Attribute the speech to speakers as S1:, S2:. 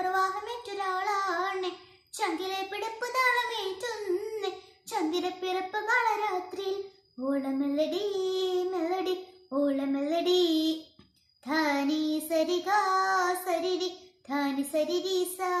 S1: പ്രവാഹമേറ്റൊരാളാണ് ചങ്കിലെ പിടപ്പ് Chandra പിറപ്പ് കാളരാത്രിയിൽ ഓളമെല്ലടി മെല്ലടി ഓളമെല്ലടി ധാനി സരിഗ സരിരി ധാനി സരിരീസാ